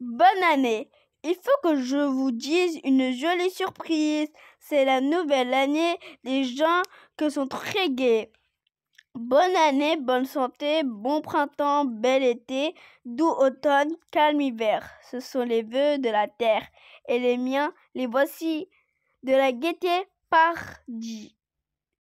Bonne année Il faut que je vous dise une jolie surprise. C'est la nouvelle année des gens que sont très gays. Bonne année, bonne santé, bon printemps, bel été, doux automne, calme hiver. Ce sont les vœux de la terre. Et les miens, les voici. De la gaieté, pardi.